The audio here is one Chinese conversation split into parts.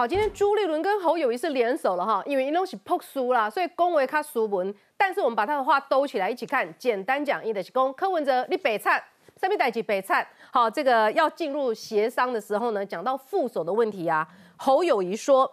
好，今天朱立伦跟侯友谊是联手了哈，因为伊拢是破输啦，所以恭维他俗文。但是我们把他的话兜起来一起看，简单讲，伊的是讲柯文哲、李北灿三面带起北灿。好，这个要进入协商的时候呢，讲到副手的问题啊。侯友谊说，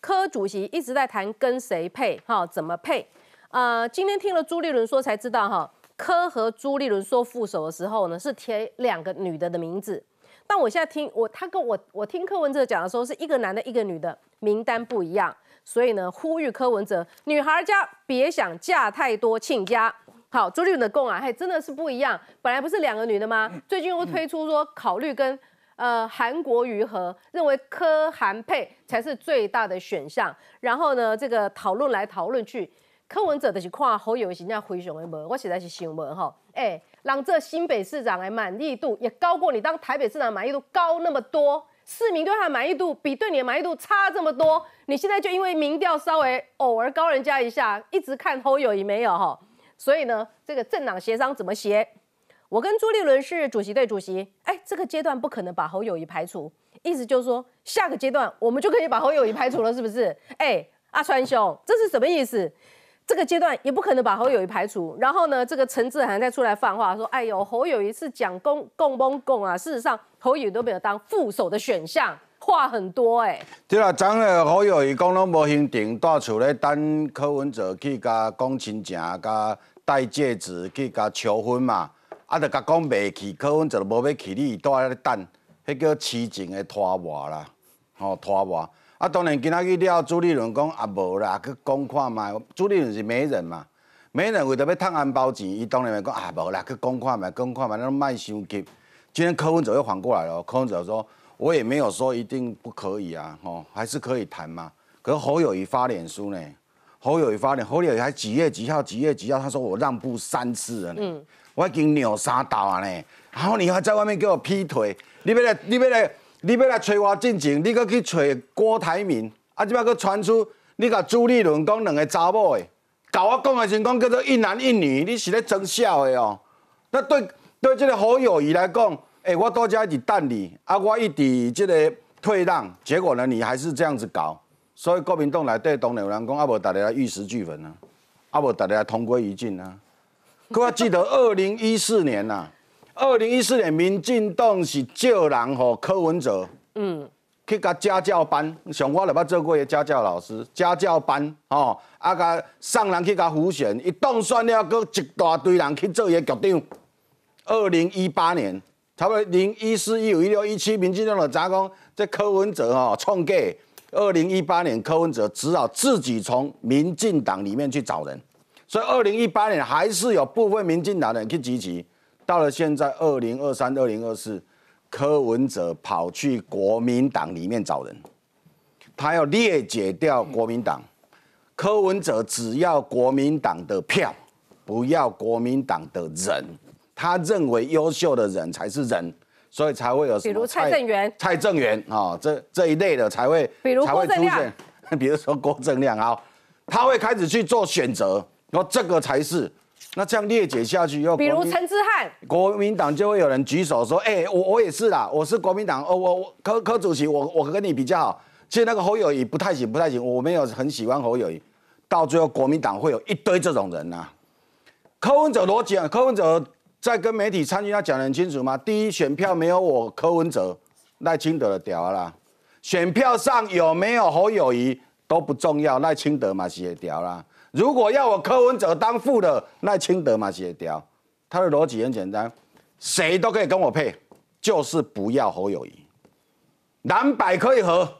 柯主席一直在谈跟谁配，哈，怎么配？呃，今天听了朱立伦说才知道哈，柯和朱立伦说副手的时候呢，是填两个女的的名字。但我现在听我他跟我我听柯文哲讲的时候是一个男的，一个女的名单不一样，所以呢呼吁柯文哲女孩家别想嫁太多亲家。好，朱立伦的供啊还真的是不一样，本来不是两个女的吗？最近又推出说考虑跟呃韩国瑜合，认为柯韩配才是最大的选项。然后呢这个讨论来讨论去，柯文哲的是况侯友谊现在非常的闷，我实在是想问哈，哎。让这新北市长哎满意度也高过你当台北市长满意度高那么多，市民对他的满意度比对你的满意度差这么多，你现在就因为民调稍微偶尔高人家一下，一直看侯友谊没有哈，所以呢，这个政党协商怎么协？我跟朱立伦是主席对主席，哎，这个阶段不可能把侯友谊排除，意思就是说下个阶段我们就可以把侯友谊排除了，是不是？哎，阿川兄，这是什么意思？这个阶段也不可能把侯友谊排除，然后呢，这个陈志涵再出来放话说：“哎呦，侯友谊是讲公公公公啊！事实上，侯友谊都没有当副手的选项，话很多哎。”对啦，昨个侯友谊讲拢无行程，住厝咧等柯文哲去甲讲亲情、甲戴戒指去甲求婚嘛，啊，就讲未去，柯文哲无要去，你待咧等，迄叫痴情的拖磨啦，哦、拖磨。啊，当然今仔去了，朱立伦，讲啊无啦，去公款买。朱立伦是媒人嘛，媒人为着要赚安包钱，伊当然会讲啊无啦，去公款买，公款嘛，那卖辛急。今天柯文哲又缓过来了，柯文哲说我也没有说一定不可以啊，吼，还是可以谈嘛。可侯友谊发脸书呢，侯友谊发脸，侯友谊还几月几号，几月几号，他说我让步三次了呢，我已经扭三到啊呢，然后你还在外面给我劈腿，你别来，你别来。你要来找我进前，你搁去找郭台铭，啊！即摆搁传出你甲朱立伦讲两个查某的，甲我讲的情况叫做一男一女，你是咧装笑的哦。那对对这个侯友谊来讲，哎，我到家直等你，啊，我一直这个退让，结果呢，你还是这样子搞，所以国民党来对东南人讲，啊，无大家玉石俱焚啊，啊，无大家同归于尽啊。可我记得二零一四年呐。二零一四年，民进党是叫人吼柯文哲，嗯，去甲家教班，像我来，捌做过个家教老师，家教班，吼，啊，甲送人去甲胡选，一当选了，佫一大堆人去做一个局长。二零一八年，差不多零一四、一五、一六、一七，民进党的杂工，这柯文哲吼，创个。二零一八年，柯文哲只好自己从民进党里面去找人，所以二零一八年还是有部分民进党人去支持。到了现在，二零二三、二零二四，柯文哲跑去国民党里面找人，他要裂解掉国民党。柯文哲只要国民党的票，不要国民党的人。他认为优秀的人才是人，所以才会有比如蔡正元、蔡正元啊，这这一类的才会，才郭出亮，比如说郭正亮啊，他会开始去做选择，然后这个才是。那这样列解下去，又比如陈志汉，国民党就会有人举手说：“哎，我我也是啦，我是国民党，哦，我柯柯主席，我我跟你比较。”其实那个侯友谊不太行，不太行，我没有很喜欢侯友谊。到最后，国民党会有一堆这种人呐。柯文哲逻辑，柯文哲在跟媒体、参与，他讲的很清楚吗？第一，选票没有我，柯文哲赖清德的屌啦。选票上有没有侯友谊都不重要，赖清德嘛协屌啦。如果要我柯文哲当副的，那清德嘛，写掉。他的逻辑很简单，谁都可以跟我配，就是不要侯友谊。蓝白可以合，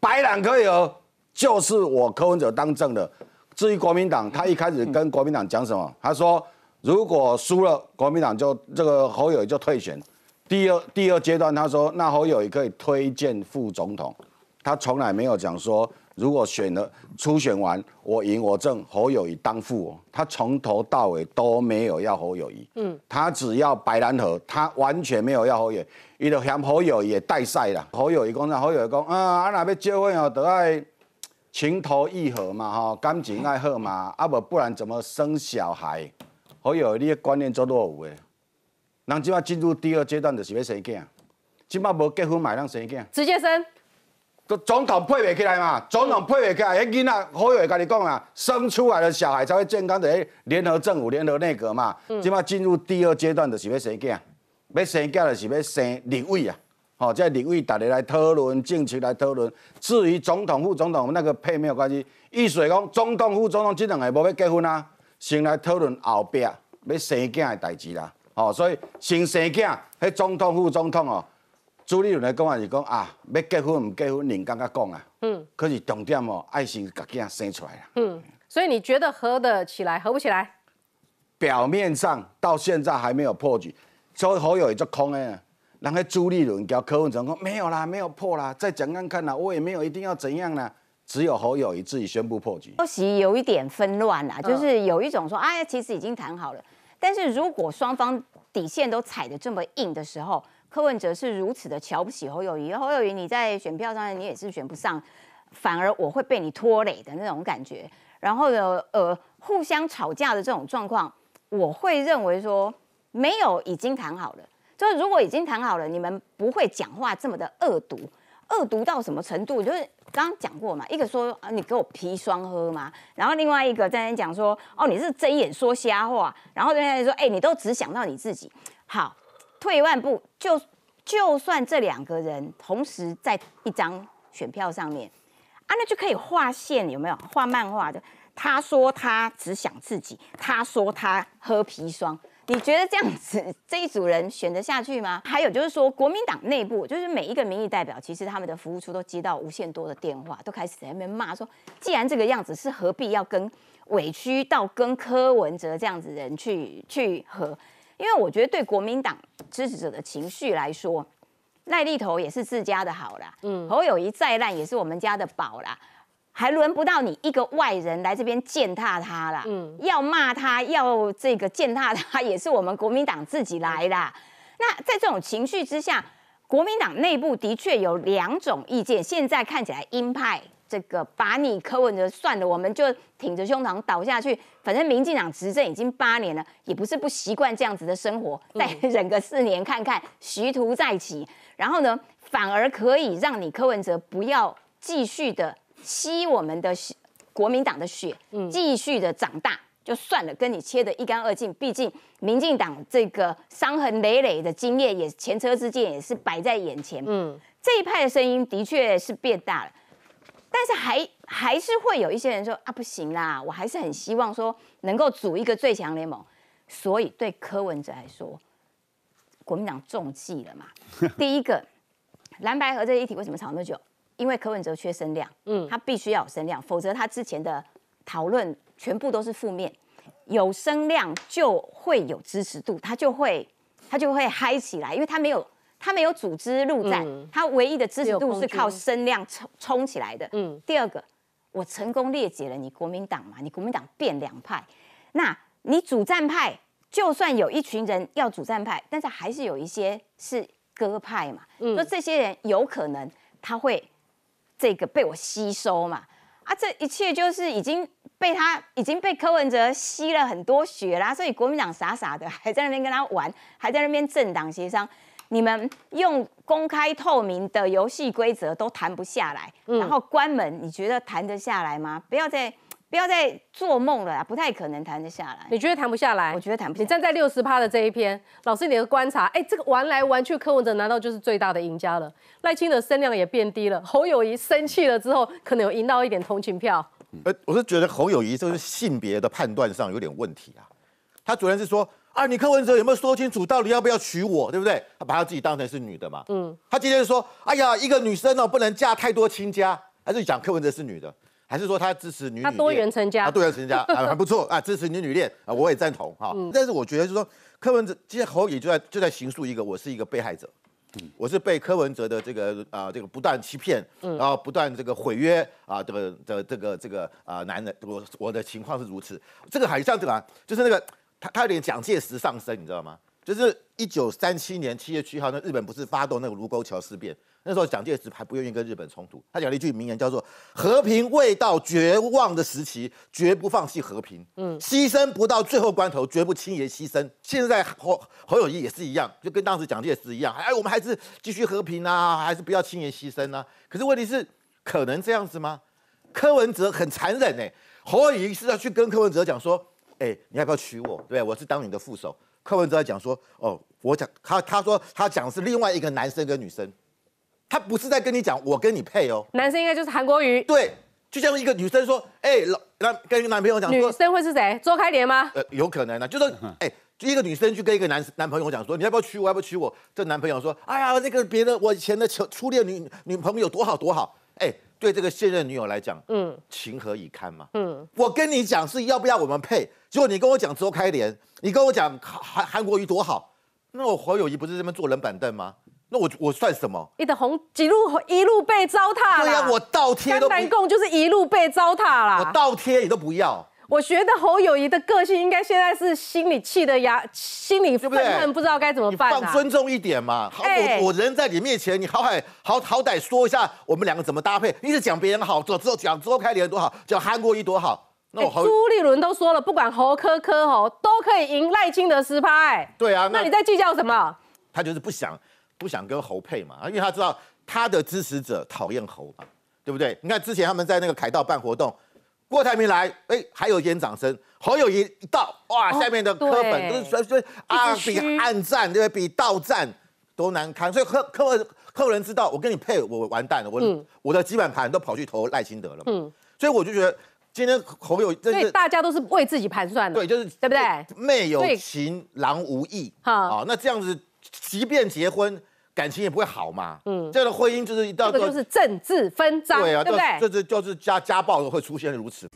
白蓝可以合，就是我柯文哲当正的。至于国民党，他一开始跟国民党讲什么？他说如果输了，国民党就这个侯友谊就退选。第二第二阶段，他说那侯友谊可以推荐副总统。他从来没有讲说，如果选了初选完我赢我正侯友谊当副，他从头到尾都没有要侯友谊，嗯，他只要白兰河，他完全没有要侯友谊，伊都嫌侯友谊也带赛啦。侯友谊讲啥？侯友谊讲啊，阿那边结婚哦，得爱情投意合嘛，哈，感情爱好嘛，啊不不然怎么生小孩？侯友谊的观念做落伍诶，人即马进入第二阶段就是要生囝，即马无结婚买咱生囝，直接生。总统配袂起来嘛，总统配袂起来，迄囡仔好友会甲你讲啊，生出来的小孩才会健康。的，迄联合政府、联合内阁嘛，即马进入第二阶段，就是要生囝，要生囝就是要生立委啊。哦，即立委逐日来讨论，政策来讨论。至于总统、副总统那个配没有关系。意思讲，总统、副总统这两个无要结婚啊，先来讨论后壁要生囝的代志啦。哦，所以先生囝，迄总统、副总统哦。朱立伦来讲是讲啊，要结婚唔结婚，你刚刚讲啊，嗯，可是重点哦，爱心家己生出来了，嗯，所以你觉得合得起来，合不起来？表面上到现在还没有破局，周侯友也在空呢，然后朱立伦叫柯文哲讲没有啦，没有破啦，再蒋刚看呢，我也没有一定要怎样呢，只有侯友怡自己宣布破局，消息有一点纷乱啦，就是有一种说，哎，其实已经谈好了，但是如果双方底线都踩得这么硬的时候。柯文哲是如此的瞧不起侯友宜，侯友宜你在选票上你也是选不上，反而我会被你拖累的那种感觉。然后呢，呃，互相吵架的这种状况，我会认为说没有已经谈好了。就是如果已经谈好了，你们不会讲话这么的恶毒，恶毒到什么程度？就是刚刚讲过嘛，一个说啊你给我砒霜喝嘛，然后另外一个在那讲说哦你是睁眼说瞎话，然后在那说哎你都只想到你自己好。退一万步，就就算这两个人同时在一张选票上面，啊，那就可以画线，有没有？画漫画的，他说他只想自己，他说他喝砒霜，你觉得这样子这一组人选得下去吗？还有就是说，国民党内部就是每一个民意代表，其实他们的服务处都接到无限多的电话，都开始在那边骂说，既然这个样子是何必要跟委屈到跟柯文哲这样子人去去和？因为我觉得对国民党支持者的情绪来说，赖立头也是自家的好啦，嗯，侯友谊再烂也是我们家的宝啦，还轮不到你一个外人来这边践踏他啦，嗯，要骂他要这个践踏他 也是我们国民党自己来啦。那在这种情绪之下，国民党内部的确有两种意见，现在看起来鹰派。这个把你柯文哲算了，我们就挺着胸膛倒下去。反正民进党执政已经八年了，也不是不习惯这样子的生活。再忍个四年看看，徐图再起。然后呢，反而可以让你柯文哲不要继续的吸我们的国民党的血，继续的长大，就算了，跟你切得一干二净。毕竟民进党这个伤痕累累的经验，也前车之鉴也是摆在眼前。嗯，这一派的声音的确是变大了。但是还还是会有一些人说啊，不行啦，我还是很希望说能够组一个最强联盟。所以对柯文哲来说，国民党中计了嘛？第一个蓝白河这一体为什么吵那么久？因为柯文哲缺声量，嗯，他必须要有声量，否则他之前的讨论全部都是负面，有声量就会有支持度，他就会他就会嗨起来，因为他没有。他没有组织陆战，他唯一的支持度是靠声量冲冲起来的。嗯，第二个，我成功裂解了你国民党嘛？你国民党变两派，那你主战派就算有一群人要主战派，但是还是有一些是鸽派嘛？嗯，说这些人有可能他会这个被我吸收嘛？啊，这一切就是已经被他已经被柯文哲吸了很多血啦，所以国民党傻傻的还在那边跟他玩，还在那边政党协商。你们用公开透明的游戏规则都谈不下来，然后关门，你觉得谈得下来吗？不要再不要再做梦了，不太可能谈得下来。你觉得谈不下来？我觉得谈不下来。你站在六十趴的这一篇，老师，你的观察，哎，这个玩来玩去，柯文哲难道就是最大的赢家了？赖清德声量也变低了，侯友谊生气了之后，可能有赢到一点同情票。呃，我是觉得侯友谊就是性别的判断上有点问题啊。他主要是说。啊，你柯文哲有没有说清楚，到底要不要娶我，对不对？他把他自己当成是女的嘛？嗯，他今天说，哎呀，一个女生哦，不能嫁太多亲家，还是讲柯文哲是女的，还是说他支持女女？他多元成家，啊，多元成家啊，还不错啊，支持女女恋啊，我也赞同哈。但是我觉得就是说，柯文哲今天侯乙就在就在陈诉一个，我是一个被害者，嗯，我是被柯文哲的这个啊这个不断欺骗，嗯，然后不断这个毁约啊，这个的这个这个啊男人，我我的情况是如此。这个好像对吧？就是那个。他他点蒋介石上身，你知道吗？就是一九三七年七月七号，那日本不是发动那个卢沟桥事变？那时候蒋介石还不愿意跟日本冲突，他讲了一句名言，叫做“和平未到绝望的时期，绝不放弃和平”。嗯，牺牲不到最后关头，绝不轻言牺牲。现在侯侯友谊也是一样，就跟当时蒋介石一样，哎，我们还是继续和平啊，还是不要轻言牺牲呢？可是问题是，可能这样子吗？柯文哲很残忍呢。侯友谊是要去跟柯文哲讲说。哎，你要不要娶我？对，我是当你的副手。课文都在讲说，哦，我讲他，他说他讲的是另外一个男生跟女生，他不是在跟你讲我跟你配哦。男生应该就是韩国瑜。对，就像一个女生说，哎，老那跟男朋友讲，女生会是谁？周开莲吗？呃，有可能呢。就是哎，一个女生去跟一个男男朋友讲说，你要不要娶我？要不要娶我？这男朋友说，哎呀，那个别的我以前的初初恋女女朋友多好多好，哎。对这个现任女友来讲，嗯，情何以堪嘛？嗯，我跟你讲是要不要我们配？结果你跟我讲周开莲，你跟我讲韩韩国瑜多好，那我黄友谊不是这边坐冷板凳吗？那我我算什么？你的红一路一路被糟蹋了。对呀，我倒贴都。三板供就是一路被糟蹋了。我倒贴你都不要。我觉得侯友谊的个性应该现在是心里气的牙，心里愤恨，不知道该怎么办。放尊重一点嘛，我我人在你面前，你好歹好好歹说一下我们两个怎么搭配。一直讲别人好，走之后讲周后开联多好，讲韩国瑜多好。那我朱立伦都说了，不管侯科科侯都可以赢赖清德私拍。对啊，那你在计较什么？他就是不想不想跟侯配嘛，因为他知道他的支持者讨厌侯嘛，对不对？你看之前他们在那个凯道办活动。郭台铭来，哎，还有一点掌声。侯友谊一到，哇，下面的科本都是啊，比暗战对，比到战都难堪。所以柯柯本本人知道，我跟你配，我完蛋了。我我的基本盘都跑去投赖清德了。嗯，所以我就觉得今天侯友，所以大家都是为自己盘算的，对，就是对不对？妹有情，郎无义。好，那这样子，即便结婚。感情也不会好嘛，嗯，这个婚姻就是一到这个就是政治分赃，对啊，对不对？这是就是家家暴会出现如此。